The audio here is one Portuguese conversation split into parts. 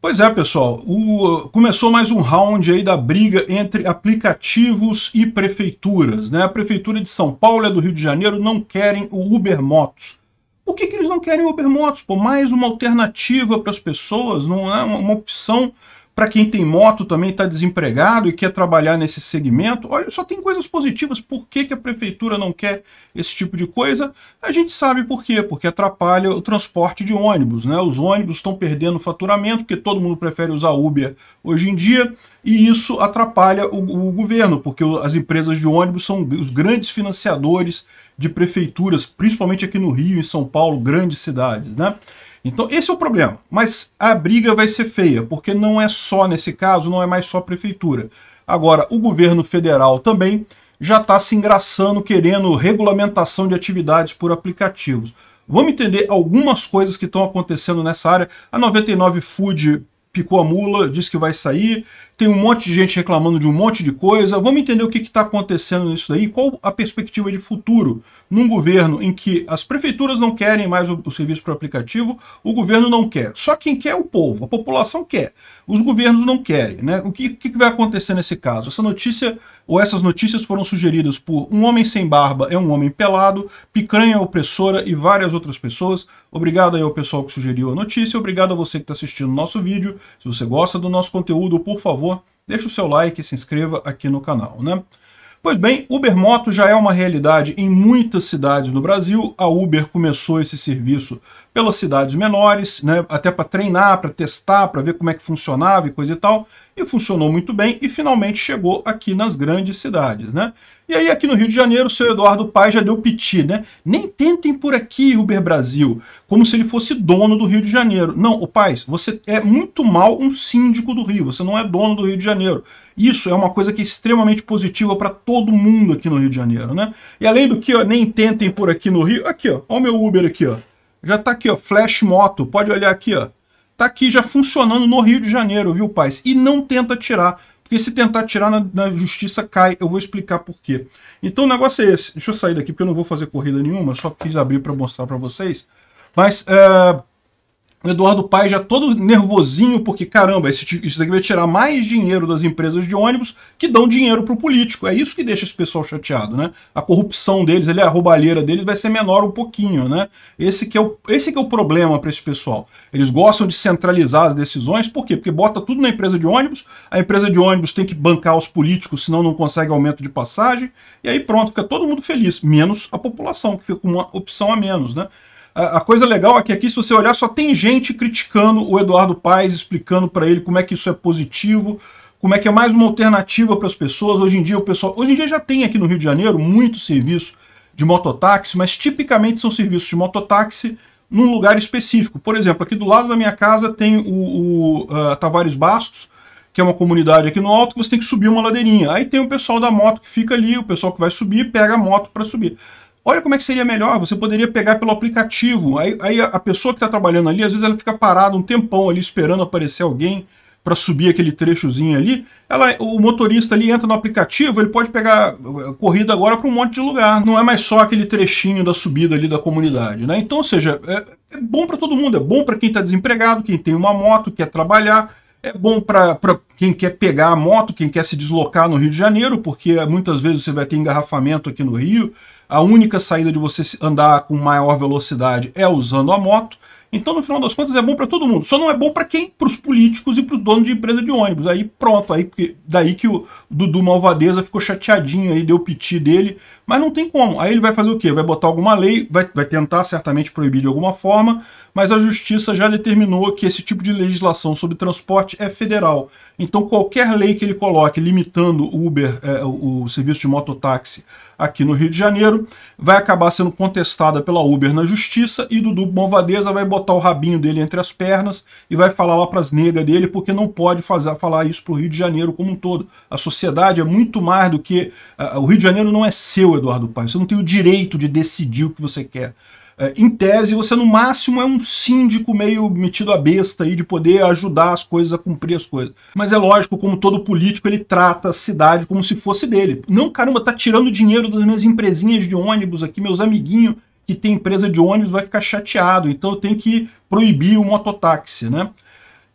Pois é, pessoal, o, começou mais um round aí da briga entre aplicativos e prefeituras. Né? A Prefeitura de São Paulo e a do Rio de Janeiro não querem o Uber Motos. Por que, que eles não querem o Uber Motos? Pô, mais uma alternativa para as pessoas, não é uma, uma opção para quem tem moto também está desempregado e quer trabalhar nesse segmento, olha, só tem coisas positivas. Por que, que a prefeitura não quer esse tipo de coisa? A gente sabe por quê, porque atrapalha o transporte de ônibus. Né? Os ônibus estão perdendo faturamento, porque todo mundo prefere usar Uber hoje em dia, e isso atrapalha o, o governo, porque as empresas de ônibus são os grandes financiadores de prefeituras, principalmente aqui no Rio, em São Paulo, grandes cidades. Né? Então, esse é o problema. Mas a briga vai ser feia, porque não é só, nesse caso, não é mais só a prefeitura. Agora, o governo federal também já está se engraçando querendo regulamentação de atividades por aplicativos. Vamos entender algumas coisas que estão acontecendo nessa área. A 99 Food picou a mula, disse que vai sair tem um monte de gente reclamando de um monte de coisa. Vamos entender o que está acontecendo nisso daí, qual a perspectiva de futuro num governo em que as prefeituras não querem mais o, o serviço para o aplicativo, o governo não quer. Só quem quer é o povo, a população quer. Os governos não querem. Né? O que, que vai acontecer nesse caso? Essa notícia ou essas notícias foram sugeridas por Um Homem Sem Barba é um Homem Pelado, Picanha Opressora e várias outras pessoas. Obrigado aí ao pessoal que sugeriu a notícia, obrigado a você que está assistindo o nosso vídeo. Se você gosta do nosso conteúdo, por favor, Deixa o seu like e se inscreva aqui no canal, né? Pois bem, Uber Moto já é uma realidade em muitas cidades no Brasil. A Uber começou esse serviço velocidades menores, né, até para treinar, para testar, para ver como é que funcionava e coisa e tal, e funcionou muito bem e finalmente chegou aqui nas grandes cidades, né? E aí aqui no Rio de Janeiro, o seu Eduardo Paes já deu piti, né? Nem tentem por aqui, Uber Brasil, como se ele fosse dono do Rio de Janeiro. Não, o Paes, você é muito mal um síndico do Rio, você não é dono do Rio de Janeiro. Isso é uma coisa que é extremamente positiva para todo mundo aqui no Rio de Janeiro, né? E além do que, ó, nem tentem por aqui no Rio, aqui, ó, ó o meu Uber aqui, ó. Já tá aqui, ó, Flash Moto. Pode olhar aqui, ó. Tá aqui já funcionando no Rio de Janeiro, viu, pais? E não tenta tirar, porque se tentar tirar na, na justiça cai. Eu vou explicar por quê. Então o negócio é esse. Deixa eu sair daqui, porque eu não vou fazer corrida nenhuma. Só quis abrir para mostrar para vocês. Mas... Uh o Eduardo Paes já todo nervosinho, porque caramba, isso daqui vai tirar mais dinheiro das empresas de ônibus que dão dinheiro para o político. É isso que deixa esse pessoal chateado, né? A corrupção deles, a roubalheira deles vai ser menor um pouquinho, né? Esse que é o, esse que é o problema para esse pessoal. Eles gostam de centralizar as decisões, por quê? Porque bota tudo na empresa de ônibus, a empresa de ônibus tem que bancar os políticos, senão não consegue aumento de passagem, e aí pronto, fica todo mundo feliz, menos a população, que fica com uma opção a menos, né? A, coisa legal é que aqui, se você olhar, só tem gente criticando o Eduardo Paes, explicando para ele como é que isso é positivo, como é que é mais uma alternativa para as pessoas. Hoje em dia, o pessoal. Hoje em dia já tem aqui no Rio de Janeiro muito serviço de mototáxi, mas tipicamente são serviços de mototáxi num lugar específico. Por exemplo, aqui do lado da minha casa tem o, o uh, Tavares Bastos, que é uma comunidade aqui no alto, que você tem que subir uma ladeirinha. Aí tem o pessoal da moto que fica ali, o pessoal que vai subir, pega a moto para subir. Olha como é que seria melhor, você poderia pegar pelo aplicativo. Aí, aí a pessoa que está trabalhando ali, às vezes ela fica parada um tempão ali esperando aparecer alguém para subir aquele trechozinho ali. Ela, o motorista ali entra no aplicativo, ele pode pegar eh, corrida agora para um monte de lugar. Não é mais só aquele trechinho da subida ali da comunidade. Né? Então, ou seja, é, é bom para todo mundo, é bom para quem está desempregado, quem tem uma moto, quer trabalhar. É bom para quem quer pegar a moto, quem quer se deslocar no Rio de Janeiro, porque muitas vezes você vai ter engarrafamento aqui no Rio, a única saída de você andar com maior velocidade é usando a moto. Então, no final das contas, é bom para todo mundo. Só não é bom para quem? Para os políticos e para os donos de empresa de ônibus. Aí pronto, aí daí que o Dudu Malvadeza ficou chateadinho aí, deu piti dele, mas não tem como. Aí ele vai fazer o quê? Vai botar alguma lei, vai, vai tentar certamente proibir de alguma forma, mas a justiça já determinou que esse tipo de legislação sobre transporte é federal. Então, qualquer lei que ele coloque limitando o Uber, é, o serviço de mototáxi, aqui no Rio de Janeiro, vai acabar sendo contestada pela Uber na justiça e Dudu Bonvadeza vai botar o rabinho dele entre as pernas e vai falar lá para as negras dele, porque não pode fazer, falar isso para o Rio de Janeiro como um todo. A sociedade é muito mais do que... Uh, o Rio de Janeiro não é seu, Eduardo Paes, você não tem o direito de decidir o que você quer. É, em tese, você no máximo é um síndico meio metido a besta aí de poder ajudar as coisas a cumprir as coisas. Mas é lógico, como todo político, ele trata a cidade como se fosse dele. Não, caramba, tá tirando dinheiro das minhas empresinhas de ônibus aqui, meus amiguinhos que tem empresa de ônibus vai ficar chateado, então eu tenho que proibir o mototáxi, né?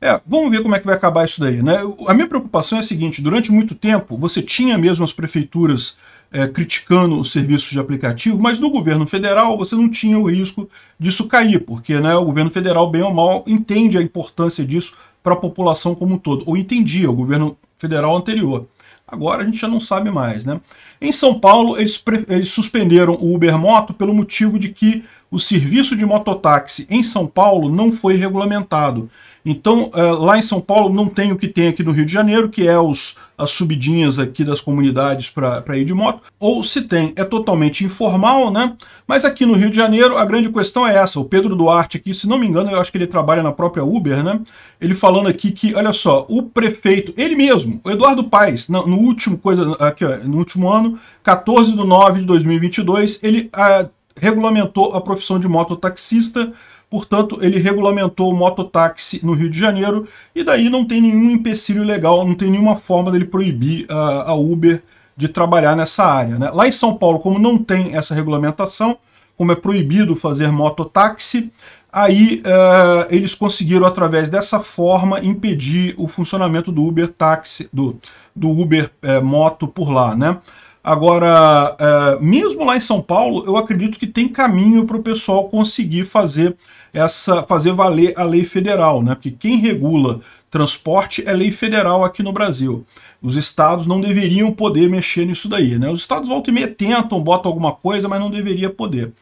É, vamos ver como é que vai acabar isso daí, né? A minha preocupação é a seguinte, durante muito tempo você tinha mesmo as prefeituras é, criticando os serviços de aplicativo, mas no governo federal você não tinha o risco disso cair, porque né, o governo federal, bem ou mal, entende a importância disso para a população como um todo, ou entendia o governo federal anterior. Agora a gente já não sabe mais, né? Em São Paulo, eles, eles suspenderam o Uber Moto pelo motivo de que o serviço de mototáxi em São Paulo não foi regulamentado. Então, eh, lá em São Paulo não tem o que tem aqui no Rio de Janeiro, que é os, as subidinhas aqui das comunidades para ir de moto, ou se tem, é totalmente informal, né? Mas aqui no Rio de Janeiro a grande questão é essa. O Pedro Duarte aqui, se não me engano, eu acho que ele trabalha na própria Uber, né? Ele falando aqui que, olha só, o prefeito, ele mesmo, o Eduardo Paes, no, no último, coisa, aqui, ó, no último ano, 14 de 9 de 2022, ele... Ah, regulamentou a profissão de mototaxista, portanto, ele regulamentou o mototáxi no Rio de Janeiro, e daí não tem nenhum empecilho legal, não tem nenhuma forma dele proibir a, a Uber de trabalhar nessa área. Né? Lá em São Paulo, como não tem essa regulamentação, como é proibido fazer mototáxi, aí uh, eles conseguiram, através dessa forma, impedir o funcionamento do Uber táxi, do, do Uber é, moto por lá. Né? Agora, é, mesmo lá em São Paulo, eu acredito que tem caminho para o pessoal conseguir fazer essa fazer valer a lei federal, né? Porque quem regula transporte é lei federal aqui no Brasil. Os estados não deveriam poder mexer nisso daí, né? Os estados volta e meia tentam, botam alguma coisa, mas não deveria poder.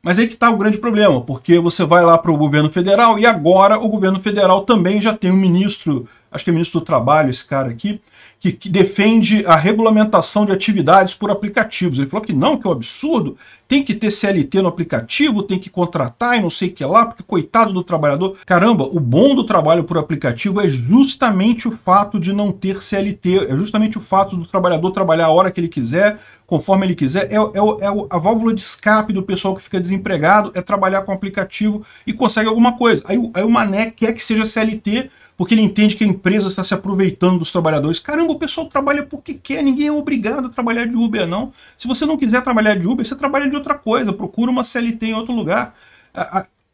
Mas aí que está o grande problema, porque você vai lá para o governo federal e agora o governo federal também já tem um ministro, acho que é ministro do Trabalho, esse cara aqui, que, que, defende a regulamentação de atividades por aplicativos. Ele falou que não, que é um absurdo, tem que ter CLT no aplicativo, tem que contratar e não sei o que lá, porque coitado do trabalhador. Caramba, o bom do trabalho por aplicativo é justamente o fato de não ter CLT, é justamente o fato do trabalhador trabalhar a hora que ele quiser, conforme ele quiser, é, é, é, a válvula de escape do pessoal que fica desempregado, é trabalhar com aplicativo e consegue alguma coisa. Aí, aí o Mané quer que seja CLT porque ele entende que a empresa está se aproveitando dos trabalhadores. Caramba, o pessoal trabalha porque quer, ninguém é obrigado a trabalhar de Uber, não. Se você não quiser trabalhar de Uber, você trabalha de outra coisa, procura uma CLT em outro lugar.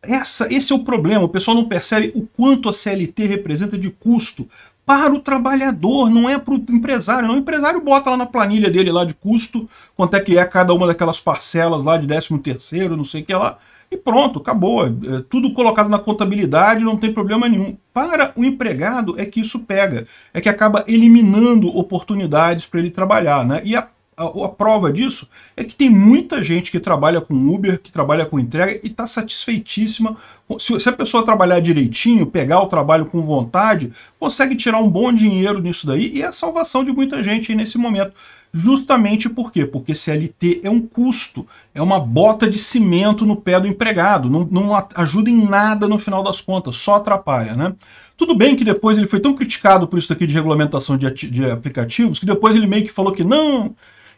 Essa, esse é o problema, o pessoal não percebe o quanto a CLT representa de custo para o trabalhador, não é para o empresário. Não. O empresário bota lá na planilha dele lá de custo, quanto é que é cada uma daquelas parcelas lá de 13 terceiro, não sei o que lá. E pronto, acabou. É tudo colocado na contabilidade, não tem problema nenhum. Para o empregado é que isso pega, é que acaba eliminando oportunidades para ele trabalhar. Né? E a, a, a, prova disso é que tem muita gente que trabalha com Uber, que trabalha com entrega e está satisfeitíssima. Se, se a pessoa trabalhar direitinho, pegar o trabalho com vontade, consegue tirar um bom dinheiro nisso daí e é a salvação de muita gente aí nesse momento. Justamente por quê? Porque CLT é um custo, é uma bota de cimento no pé do empregado, não, não ajuda em nada no final das contas, só atrapalha, né? Tudo bem que depois ele foi tão criticado por isso aqui de regulamentação de, de aplicativos, que depois ele meio que falou que não,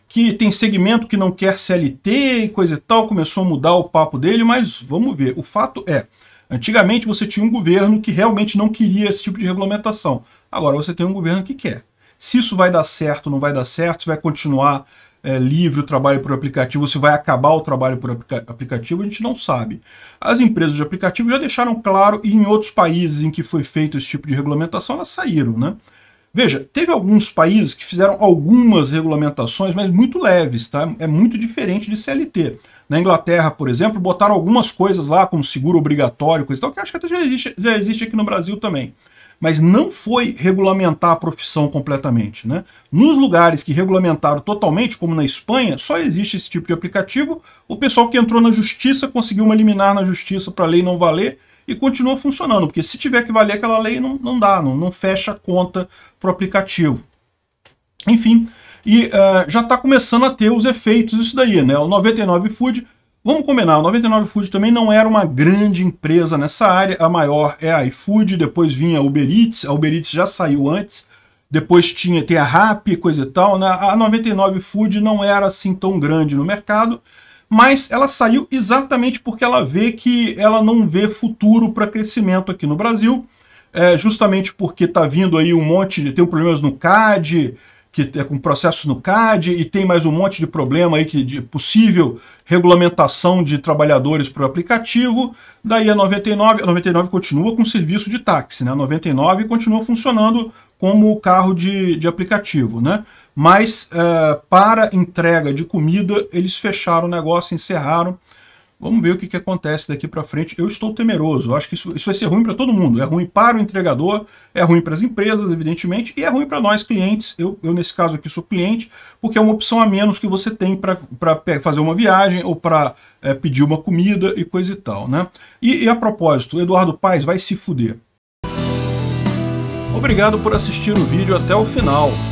que tem segmento que não quer CLT e coisa e tal, começou a mudar o papo dele, mas vamos ver. O fato é, antigamente você tinha um governo que realmente não queria esse tipo de regulamentação. Agora você tem um governo que quer se isso vai dar certo ou não vai dar certo, se vai continuar é, livre o trabalho por aplicativo, se vai acabar o trabalho por aplica aplicativo, a gente não sabe. As empresas de aplicativo já deixaram claro, e em outros países em que foi feito esse tipo de regulamentação, elas saíram, né? Veja, teve alguns países que fizeram algumas regulamentações, mas muito leves, tá? É muito diferente de CLT. Na Inglaterra, por exemplo, botaram algumas coisas lá, como seguro obrigatório, coisa e tal, que acho que até já existe, já existe aqui no Brasil também mas não foi regulamentar a profissão completamente. Né? Nos lugares que regulamentaram totalmente, como na Espanha, só existe esse tipo de aplicativo, o pessoal que entrou na justiça conseguiu uma liminar na justiça para a lei não valer e continua funcionando, porque se tiver que valer aquela lei, não, não dá, não, não fecha a conta para o aplicativo. Enfim, e uh, já está começando a ter os efeitos isso daí, né? O 99 Food Vamos combinar, o 99 Food também não era uma grande empresa nessa área, a maior é a iFood, depois vinha a Uber Eats, a Uber Eats já saiu antes, depois tinha tem a Rappi, coisa e tal, né? a 99 Food não era assim tão grande no mercado, mas ela saiu exatamente porque ela vê que ela não vê futuro para crescimento aqui no Brasil, é, justamente porque está vindo aí um monte de... tem problemas no CAD, que é com processo no CAD e tem mais um monte de problema aí que, de possível regulamentação de trabalhadores para o aplicativo. Daí a 99, a 99 continua com serviço de táxi, né? A 99 continua funcionando como carro de, de aplicativo, né? Mas eh, para entrega de comida, eles fecharam o negócio, encerraram. Vamos ver o que, que acontece daqui para frente. Eu estou temeroso. Eu acho que isso, isso vai ser ruim para todo mundo. É ruim para o entregador, é ruim para as empresas, evidentemente, e é ruim para nós clientes. Eu, eu, nesse caso aqui, sou cliente, porque é uma opção a menos que você tem para fazer uma viagem ou para é, pedir uma comida e coisa e tal. Né? E, e a propósito, Eduardo Paes vai se fuder. Obrigado por assistir o vídeo até o final.